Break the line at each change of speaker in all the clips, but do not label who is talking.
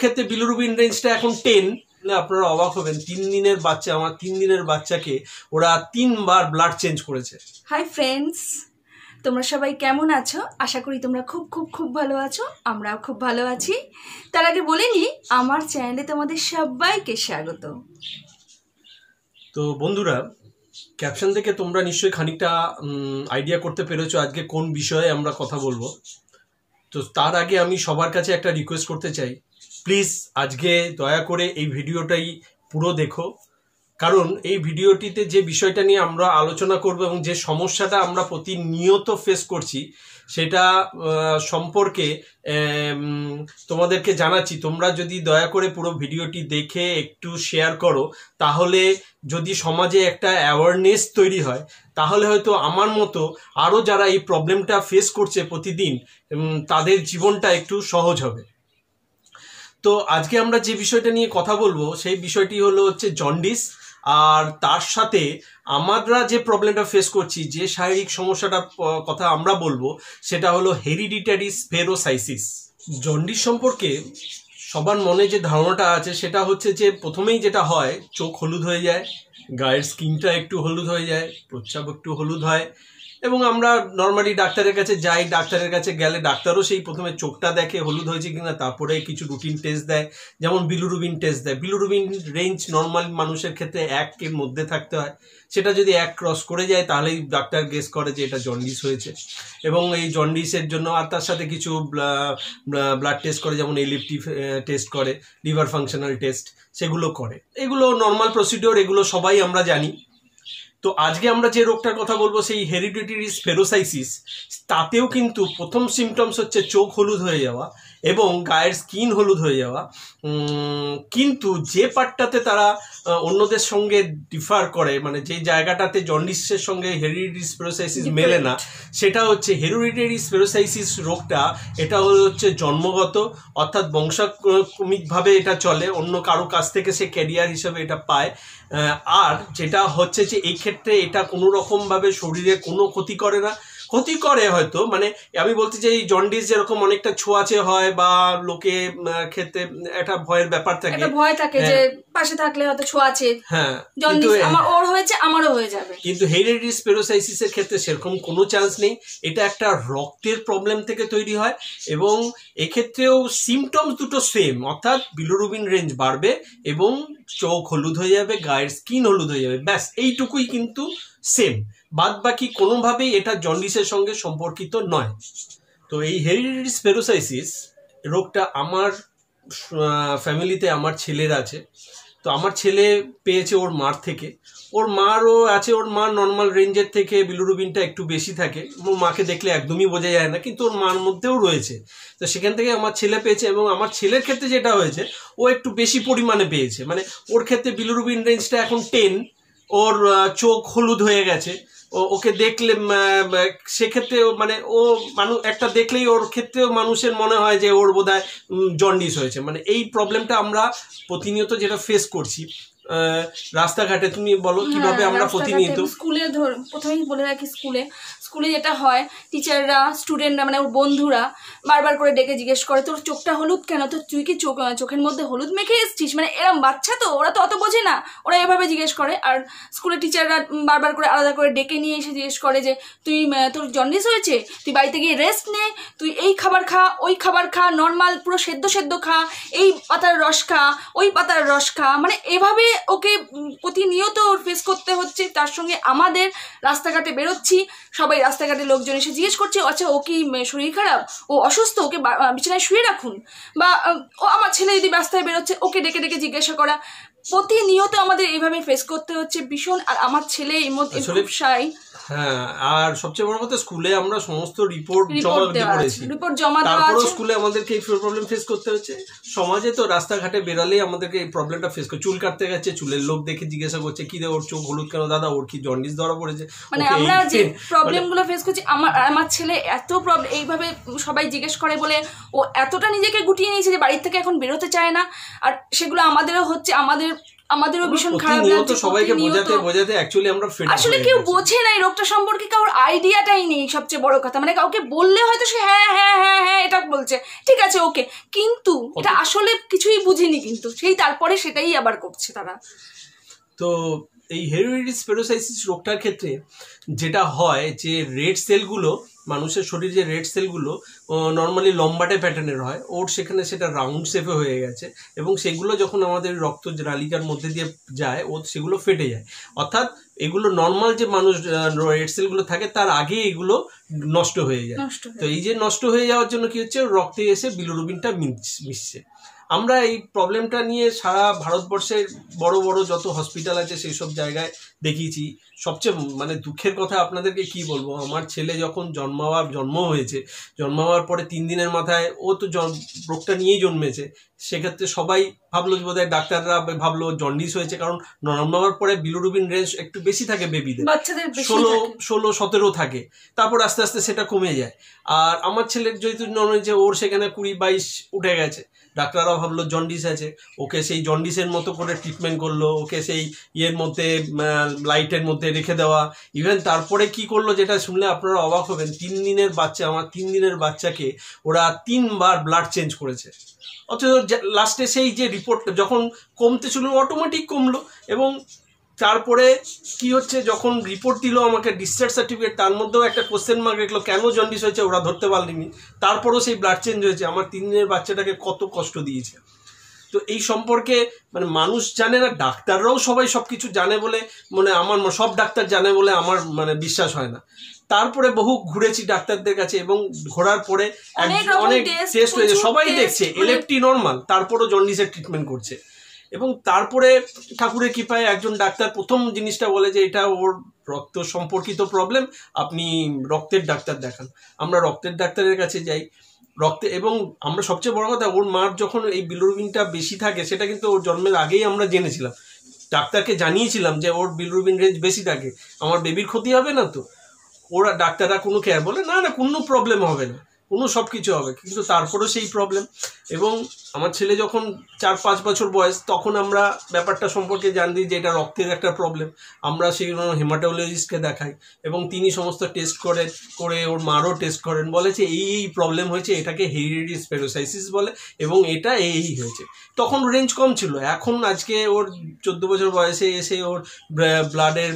ক্ষেত্রে বিলুরুবিন রেঞ্জটা এখন টেন আপনারা অবাক হবেন তিন দিনের বাচ্চা আমার তিন দিনের বাচ্চাকে ওরা তিনবার ব্লাড চেঞ্জ করেছে
হাই ফ্রেন্ডস তোমরা সবাই কেমন আছো আশা করি তোমরা খুব খুব খুব ভালো আছো আমরাও খুব ভালো আছি তার আগে বলে নি আমার চ্যানেলে তোমাদের সবাইকে স্বাগত
তো বন্ধুরা ক্যাপশন থেকে তোমরা নিশ্চয়ই খানিকটা আইডিয়া করতে পেরেছো আজকে কোন বিষয়ে আমরা কথা বলবো তো তার আগে আমি সবার কাছে একটা রিকোয়েস্ট করতে চাই প্লিজ আজকে দয়া করে এই ভিডিওটাই পুরো দেখো কারণ এই ভিডিওটিতে যে বিষয়টা নিয়ে আমরা আলোচনা করব এবং যে সমস্যাটা আমরা প্রতিনিয়ত ফেস করছি সেটা সম্পর্কে তোমাদেরকে জানাচ্ছি তোমরা যদি দয়া করে পুরো ভিডিওটি দেখে একটু শেয়ার করো তাহলে যদি সমাজে একটা অ্যাওয়ারনেস তৈরি হয় তাহলে হয়তো আমার মতো আরও যারা এই প্রবলেমটা ফেস করছে প্রতিদিন তাদের জীবনটা একটু সহজ হবে তো আজকে আমরা যে বিষয়টা নিয়ে কথা বলবো সেই বিষয়টি হলো হচ্ছে জন্ডিস আর তার সাথে আমরা যে প্রবলেমটা ফেস করছি যে শারীরিক সমস্যাটার কথা আমরা বলবো সেটা হলো হেরিডিটারি স্পেরোসাইসিস জন্ডিস সম্পর্কে সবার মনে যে ধারণাটা আছে সেটা হচ্ছে যে প্রথমেই যেটা হয় চোখ হলুদ হয়ে যায় গায়ের স্কিনটা একটু হলুদ হয়ে যায় প্রস্রাব একটু হলুদ হয় এবং আমরা নর্মালি ডাক্তারের কাছে যাই ডাক্তারের কাছে গেলে ডাক্তারও সেই প্রথমে চোখটা দেখে হলুদ হয়েছে কিনা তারপরে কিছু রুটিন টেস্ট দেয় যেমন বিলুরুবিন টেস্ট দেয় বিলুরুবিন রেঞ্জ নর্মাল মানুষের ক্ষেত্রে একের মধ্যে থাকতে হয় সেটা যদি এক ক্রস করে যায় তাহলেই ডাক্তার গেস করে যে এটা জন্ডিস হয়েছে এবং এই জন্ডিসের জন্য আর তার সাথে কিছু ব্লাড টেস্ট করে যেমন এলিপটি টেস্ট করে লিভার ফাংশনাল টেস্ট সেগুলো করে এগুলো নর্মাল প্রসিডিওর এগুলো সবাই আমরা জানি তো আজকে আমরা যে রোগটার কথা বলবো সেই হেরিডিটিরিস ফেরোসাইসিস তাতেও কিন্তু প্রথম সিমটমস হচ্ছে চোখ হলুদ হয়ে যাওয়া এবং গায়ের স্কিন হলুদ হয়ে যাওয়া কিন্তু যে পার্টটাতে তারা অন্যদের সঙ্গে ডিফার করে মানে যে জায়গাটাতে জন্ডিসের সঙ্গে হেরিডিটি স্পেরোসাইসিস মেলে না সেটা হচ্ছে হেরিডিটারি স্পেরোসাইসিস রোগটা এটা হচ্ছে জন্মগত অর্থাৎ বংশাক্রমিকভাবে এটা চলে অন্য কারো কাছ থেকে সে ক্যারিয়ার হিসেবে এটা পায় আর যেটা হচ্ছে যে এই ক্ষেত্রে এটা কোনো রকমভাবে শরীরে কোনো ক্ষতি করে না ক্ষতি করে হয়তো মানে আমি বলছি যে এই জন্ডিস যেরকম অনেকটা ছোঁয়াচে হয় বা লোকে খেতে একটা ভয়ের ব্যাপার থাকে ভয় থাকে যে হ্যাঁ।
পাশে থাকলে হয়তো ছোঁয়াচে
হ্যাঁ আমার
ওর হয়েছে আমারও হয়ে যাবে
কিন্তু হেরিডিটি স্পেরোসাইসিস এর ক্ষেত্রে সেরকম কোনো চান্স নেই এটা একটা রক্তের প্রবলেম থেকে তৈরি হয় এবং এক্ষেত্রেও সিমটমস দুটো সেম অর্থাৎ বিলোরুবিন রেঞ্জ বাড়বে এবং চোখ হলুদ হয়ে যাবে গায়ের স্কিন হলুদ হয়ে যাবে ব্যাস এইটুকুই কিন্তু সেম বাদবাকি কোনোভাবেই এটা জন্ডিসের সঙ্গে সম্পর্কিত নয় তো এই হেরিডিটিস ফেরোসাইসিস রোগটা আমার ফ্যামিলিতে আমার ছেলের আছে তো আমার ছেলে পেয়েছে ওর মার থেকে ওর মারও আছে ওর মা নর্মাল রেঞ্জের থেকে বিলুরুবিনটা একটু বেশি থাকে ওর মাকে দেখলে একদমই বোঝা যায় না কিন্তু ওর মার মধ্যেও রয়েছে তো সেখান থেকে আমার ছেলে পেয়েছে এবং আমার ছেলের ক্ষেত্রে যেটা হয়েছে ও একটু বেশি পরিমাণে পেয়েছে মানে ওর ক্ষেত্রে বিলুরুবিন রেঞ্জটা এখন টেন ওর চোখ হলুদ হয়ে গেছে ও ওকে দেখলে সেক্ষেত্রে মানে ও মানুষ একটা দেখলেই ওর ক্ষেত্রেও মানুষের মনে হয় যে ওর বোধ হয় জন্ডিস হয়েছে মানে এই প্রবলেমটা আমরা প্রতিনিয়ত যেটা ফেস করছি রাস্তাঘাটে তুমি বলো হ্যাঁ, কিভাবে আমরা প্রতিনিয়ত
স্কুলে ধর প্রথমেই বলে রাখি স্কুলে স্কুলে যেটা হয় টিচাররা স্টুডেন্টরা মানে ওর বন্ধুরা বারবার করে ডেকে জিজ্ঞেস করে তোর চোখটা হলুদ কেন তোর তুই কি চোখ চোখের মধ্যে হলুদ মেখে এসছিস মানে এরম বাচ্চা তো ওরা তো অত বোঝে না ওরা এভাবে জিজ্ঞেস করে আর স্কুলে টিচাররা বারবার করে আলাদা করে ডেকে নিয়ে এসে জিজ্ঞেস করে যে তুই তোর জন্ডিস হয়েছে তুই বাড়িতে গিয়ে রেস্ট নে তুই এই খাবার খা ওই খাবার খা নর্মাল পুরো সেদ্ধ সেদ্ধ খা এই পাতার রস খা ওই পাতার রস খা মানে এভাবে ওকে প্রতিনিয়ত ওর ফেস করতে হচ্ছে তার সঙ্গে আমাদের রাস্তাঘাটে বেরোচ্ছি সবাই রাস্তাঘাটে লোকজন এসে জিজ্ঞেস করছে আচ্ছা ও কি শরীর খারাপ ও অসুস্থ ওকে বিছানায় শুয়ে রাখুন বা ও আমার ছেলে যদি রাস্তায় বেরোচ্ছে ওকে ডেকে ডেকে জিজ্ঞাসা করা প্রতিনিয়ত আমাদের এইভাবে ফেস করতে হচ্ছে ভীষণ আর আমার ছেলে এই মধ্যে খুব সাই
হ্যাঁ আর সবচেয়ে বড় কথা স্কুলে আমরা সমস্ত রিপোর্ট জমা দিতে করেছি রিপোর্ট জমা দেওয়া তারপরে স্কুলে আমাদেরকে এই প্রবলেম ফেস করতে হচ্ছে সমাজে তো রাস্তাঘাটে বেরালেই আমাদেরকে এই প্রবলেমটা ফেস করতে চুল কাটতে গেছে চুলের লোক দেখে জিজ্ঞাসা করছে কি রে ওর চোখ হলুদ কেন দাদা ওর কি জন্ডিস ধরা পড়েছে মানে আমরা যে প্রবলেমগুলো
মানে ফেস করছি আমার আমার ছেলে এত প্রবলেম এইভাবে সবাই জিজ্ঞেস করে বলে ও এতটা নিজেকে গুটিয়ে নিয়েছে যে বাড়ির থেকে এখন বেরোতে চায় না আর সেগুলো আমাদেরও হচ্ছে আমাদের আমাদেরও ভীষণ খারাপ লাগছে সবাইকে বোঝাতে
বোঝাতে অ্যাকচুয়ালি আমরা আসলে কেউ
বোঝে না এই রোগটা সম্পর্কে কারোর আইডিয়াটাই নেই সবচেয়ে বড় কথা মানে কাউকে বললে হয়তো সে হ্যাঁ হ্যাঁ হ্যাঁ হ্যাঁ এটা বলছে ঠিক আছে ওকে কিন্তু এটা আসলে কিছুই বুঝিনি কিন্তু সেই তারপরে সেটাই আবার করছে তারা
তো এই হেরোইডিস পেরোসাইসিস রোগটার ক্ষেত্রে যেটা হয় যে রেড সেলগুলো মানুষের শরীরে যে রেড সেলগুলো নর্মালি লম্বাটে প্যাটার্নের হয় ওর সেখানে সেটা রাউন্ড শেপে হয়ে গেছে এবং সেগুলো যখন আমাদের রক্ত রালিকার মধ্যে দিয়ে যায় ও সেগুলো ফেটে যায় অর্থাৎ এগুলো নর্মাল যে মানুষ রেড সেলগুলো থাকে তার আগে এগুলো নষ্ট হয়ে যায় তো এই যে নষ্ট হয়ে যাওয়ার জন্য কি হচ্ছে রক্তে এসে বিলুরুবিনটা মিশছে আমরা এই প্রবলেমটা নিয়ে সারা ভারতবর্ষের বড় বড় যত হসপিটাল আছে সেই সব জায়গায় দেখিয়েছি সবচেয়ে মানে দুঃখের কথা আপনাদেরকে কি বলবো আমার ছেলে যখন জন্মাবার জন্ম হয়েছে জন্মাবার পরে তিন দিনের মাথায় ও তো রোগটা নিয়েই জন্মেছে সেক্ষেত্রে সবাই ভাবলো বোধ ডাক্তাররা ভাবলো জন্ডিস হয়েছে কারণ জন্মাবার পরে বিলুরুবিন রেঞ্জ একটু বেশি থাকে বেবিদের ষোলো ষোলো সতেরো থাকে তারপর আস্তে আস্তে সেটা কমে যায় আর আমার ছেলের যেহেতু জন্ম যে ওর সেখানে কুড়ি বাইশ উঠে গেছে ডাক্তাররা ভাবলো জন্ডিস আছে ওকে সেই জন্ডিসের মতো করে ট্রিটমেন্ট করলো ওকে সেই ইয়ের মধ্যে লাইটের মধ্যে রেখে দেওয়া ইভেন তারপরে কি করলো যেটা শুনলে আপনারা অবাক হবেন তিন দিনের বাচ্চা আমার তিন দিনের বাচ্চাকে ওরা তিনবার ব্লাড চেঞ্জ করেছে অথচ লাস্টে সেই যে রিপোর্ট যখন কমতে শুরু অটোমেটিক কমলো এবং তারপরে কি হচ্ছে যখন রিপোর্ট দিল আমাকে ডিসচার্জ সার্টিফিকেট তার মধ্যেও একটা কোশ্চেন মার্ক রাখলো কেন জন্ডিস হয়েছে ওরা ধরতে পারলিনি তারপরেও সেই ব্লাড চেঞ্জ হয়েছে আমার তিন দিনের বাচ্চাটাকে কত কষ্ট দিয়েছে তো এই সম্পর্কে মানে মানুষ জানে না ডাক্তাররাও সবাই সব কিছু জানে বলে মানে আমার সব ডাক্তার জানে বলে আমার মানে বিশ্বাস হয় না তারপরে বহু ঘুরেছি ডাক্তারদের কাছে এবং ঘোরার পরে অনেক টেস্ট হয়েছে সবাই দেখছে এলএফটি নর্মাল তারপরও জন্ডিসের ট্রিটমেন্ট করছে এবং তারপরে ঠাকুরের কৃপায় একজন ডাক্তার প্রথম জিনিসটা বলে যে এটা ওর রক্ত সম্পর্কিত প্রবলেম আপনি রক্তের ডাক্তার দেখান আমরা রক্তের ডাক্তারের কাছে যাই রক্তে এবং আমরা সবচেয়ে বড় কথা ওর মার যখন এই বিলুরবিনটা বেশি থাকে সেটা কিন্তু ওর জন্মের আগেই আমরা জেনেছিলাম ডাক্তারকে জানিয়েছিলাম যে ওর বিলুরবিন রেঞ্জ বেশি থাকে আমার বেবির ক্ষতি হবে না তো ওরা ডাক্তাররা কোনো কেয়ার বলে না না কোনো প্রবলেম হবে না কোনো সব কিছু হবে কিন্তু তারপরেও সেই প্রবলেম এবং আমার ছেলে যখন চার পাঁচ বছর বয়স তখন আমরা ব্যাপারটা সম্পর্কে জানি যে এটা রক্তের একটা প্রবলেম আমরা সেই জন্য হেমাটোলজিস্টকে দেখাই এবং তিনি সমস্ত টেস্ট করে করে ওর মারও টেস্ট করেন বলে যে এই এই প্রবলেম হয়েছে এটাকে হেরিডি স্পেরোসাইসিস বলে এবং এটা এই হয়েছে তখন রেঞ্জ কম ছিল এখন আজকে ওর চোদ্দ বছর বয়সে এসে ওর ব্লাডের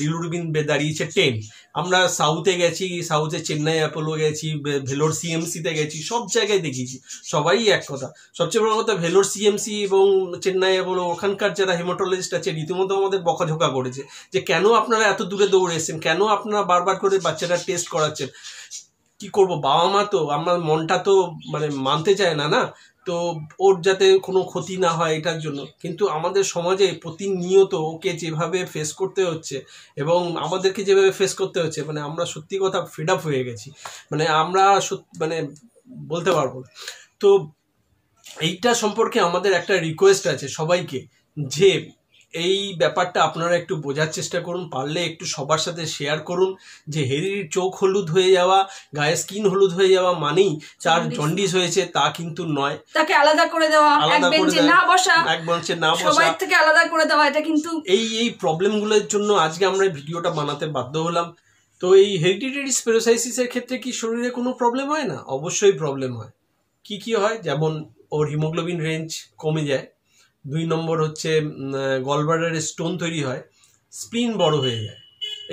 রিলুরবিন দাঁড়িয়েছে টেন আমরা সাউথে গেছি সাউথে চেন্নাই অ্যাপোলো গেছি ভেলোর সিএমসিতে গেছি সব জায়গায় দেখেছি সবাই এক কথা সবচেয়ে বড় কথা ভেলোর সিএমসি এবং চেন্নাই অ্যাপোলো ওখানকার যারা হেমাটোলজিস্ট আছে রীতিমতো আমাদের বকাঝোকা করেছে যে কেন আপনারা এত দূরে দৌড়ে এসেছেন কেন আপনারা বারবার করে বাচ্চারা টেস্ট করাচ্ছেন কি করব বাবা মা তো আমার মনটা তো মানে মানতে চায় না না তো ওর যাতে কোনো ক্ষতি না হয় এটার জন্য কিন্তু আমাদের সমাজে প্রতিনিয়ত ওকে যেভাবে ফেস করতে হচ্ছে এবং আমাদেরকে যেভাবে ফেস করতে হচ্ছে মানে আমরা সত্যি কথা ফিড আপ হয়ে গেছি মানে আমরা মানে বলতে পারবো তো এইটা সম্পর্কে আমাদের একটা রিকোয়েস্ট আছে সবাইকে যে এই ব্যাপারটা আপনারা একটু বোঝার চেষ্টা করুন পারলে একটু সবার সাথে শেয়ার করুন যে হেরির চোখ হলুদ হয়ে যাওয়া গায়ে স্কিন হলুদ হয়ে যাওয়া মানেই তার জন্ডিস হয়েছে তা কিন্তু নয়
তাকে আলাদা করে দেওয়া না বসা থেকে আলাদা করে দেওয়া এটা কিন্তু এই
এই প্রবলেমগুলোর জন্য আজকে আমরা ভিডিওটা বানাতে বাধ্য হলাম তো এই স্পেরোসাইসিস স্পেরোসাইসিসের ক্ষেত্রে কি শরীরে কোনো প্রবলেম হয় না অবশ্যই প্রবলেম হয় কি কি হয় যেমন ওর হিমোগ্লোবিন রেঞ্জ কমে যায় দুই নম্বর হচ্ছে গলবার্ডারের স্টোন তৈরি হয় স্প্রিন বড় হয়ে যায়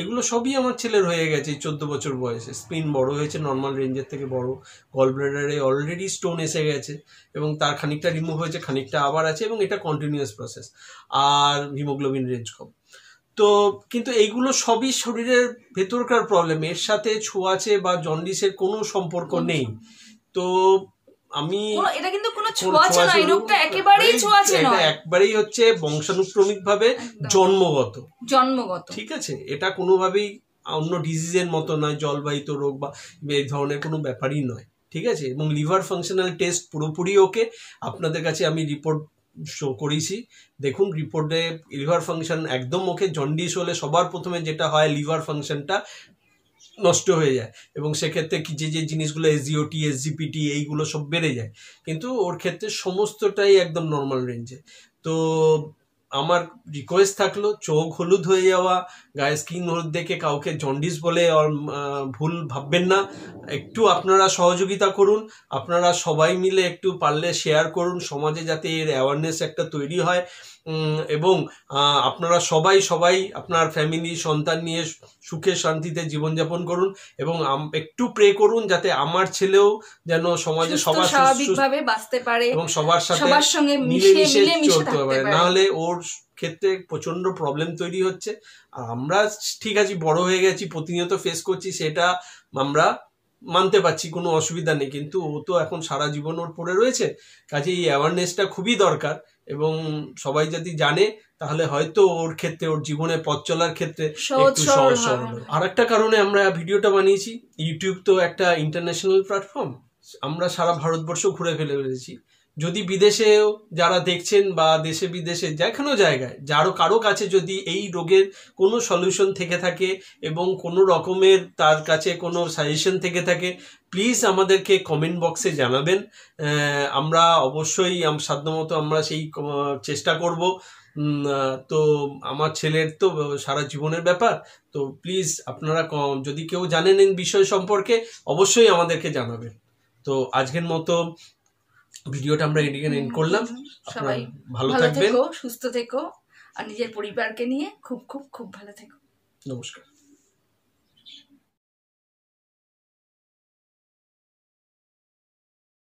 এগুলো সবই আমার ছেলের হয়ে গেছে চোদ্দো বছর বয়সে স্পিন বড় হয়েছে নর্মাল রেঞ্জের থেকে বড় গলব্লাডারে অলরেডি স্টোন এসে গেছে এবং তার খানিকটা রিমুভ হয়েছে খানিকটা আবার আছে এবং এটা কন্টিনিউয়াস প্রসেস আর হিমোগ্লোবিন রেঞ্জ কম তো কিন্তু এইগুলো সবই শরীরের ভেতরকার প্রবলেম এর সাথে ছোঁয়াচে বা জন্ডিসের কোনো সম্পর্ক নেই তো আমি
এটা কিন্তু কোনো ছোঁয়াচে নয় রোগটা একেবারেই ছোঁয়াচে নয়
একবারেই হচ্ছে বংশানুক্রমিকভাবে জন্মগত জন্মগত ঠিক আছে এটা কোনোভাবেই অন্য ডিজিজের মতো নয় জলবাহিত রোগ বা এই ধরনের কোনো ব্যাপারই নয় ঠিক আছে এবং লিভার ফাংশনাল টেস্ট পুরোপুরি ওকে আপনাদের কাছে আমি রিপোর্ট শো করেছি দেখুন রিপোর্টে লিভার ফাংশন একদম ওকে জন্ডিস হলে সবার প্রথমে যেটা হয় লিভার ফাংশনটা নষ্ট হয়ে যায় এবং সেক্ষেত্রে যে যে জিনিসগুলো এসজিওটি এসজিপিটি এইগুলো সব বেড়ে যায় কিন্তু ওর ক্ষেত্রে সমস্তটাই একদম নর্মাল রেঞ্জে তো আমার রিকোয়েস্ট থাকলো চোখ হলুদ হয়ে যাওয়া গায়ে স্কিন হলুদ দেখে কাউকে জন্ডিস বলে ভুল ভাববেন না একটু আপনারা সহযোগিতা করুন আপনারা সবাই মিলে একটু পারলে শেয়ার করুন সমাজে যাতে এর অ্যাওয়ারনেস একটা তৈরি হয় এবং আপনারা সবাই সবাই আপনার ফ্যামিলি সন্তান নিয়ে সুখে শান্তিতে জীবনযাপন করুন এবং একটু প্রে করুন যাতে আমার ছেলেও যেন সমাজে সবার স্বাভাবিকভাবে
বাঁচতে পারে এবং
সবার সাথে সবার সঙ্গে মিলেমিশে চলতে পারে না হলে ওর ক্ষেত্রে প্রচন্ড প্রবলেম তৈরি হচ্ছে আর আমরা ঠিক আছে বড় হয়ে গেছি প্রতিনিয়ত ফেস করছি সেটা আমরা মানতে পারছি কোনো অসুবিধা নেই কিন্তু ও তো এখন সারা জীবন ওর পড়ে রয়েছে কাজে এই অ্যাওয়ারনেসটা খুবই দরকার এবং সবাই যদি জানে তাহলে হয়তো ওর ক্ষেত্রে ওর জীবনে পথ চলার ক্ষেত্রে একটু সহজ সরল আর একটা কারণে আমরা ভিডিওটা বানিয়েছি ইউটিউব তো একটা ইন্টারন্যাশনাল প্ল্যাটফর্ম আমরা সারা ভারতবর্ষ ঘুরে ফেলে ফেলেছি যদি বিদেশেও যারা দেখছেন বা দেশে বিদেশে যেখানেও জায়গায় যারও কারো কাছে যদি এই রোগের কোনো সলিউশন থেকে থাকে এবং কোনো রকমের তার কাছে কোনো সাজেশন থেকে থাকে প্লিজ আমাদেরকে কমেন্ট বক্সে জানাবেন আমরা অবশ্যই সাধ্যমতো আমরা সেই চেষ্টা করব তো আমার ছেলের তো সারা জীবনের ব্যাপার তো প্লিজ আপনারা যদি কেউ জানেন এই বিষয় সম্পর্কে অবশ্যই আমাদেরকে জানাবেন তো আজকের মতো ভিডিওটা আমরা এডিকে এন্ড করলাম
সবাই ভালো থাকবেন সুস্থ থেকো আর নিজের পরিবারকে নিয়ে খুব খুব খুব ভালো থেকো নমস্কার